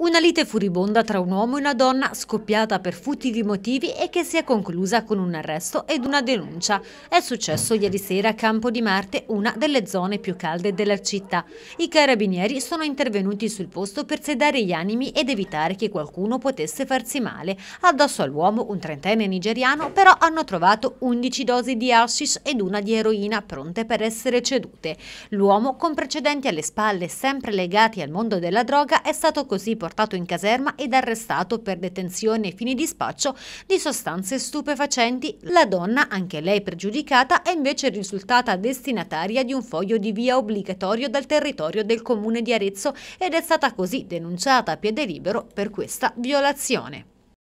Una lite furibonda tra un uomo e una donna scoppiata per futili motivi e che si è conclusa con un arresto ed una denuncia. È successo ieri sera a Campo di Marte, una delle zone più calde della città. I carabinieri sono intervenuti sul posto per sedare gli animi ed evitare che qualcuno potesse farsi male. Addosso all'uomo, un trentenne nigeriano, però hanno trovato 11 dosi di hashish ed una di eroina pronte per essere cedute. L'uomo, con precedenti alle spalle sempre legati al mondo della droga, è stato così portato portato in caserma ed arrestato per detenzione e fini di spaccio di sostanze stupefacenti. La donna, anche lei pregiudicata, è invece risultata destinataria di un foglio di via obbligatorio dal territorio del comune di Arezzo ed è stata così denunciata a piede libero per questa violazione.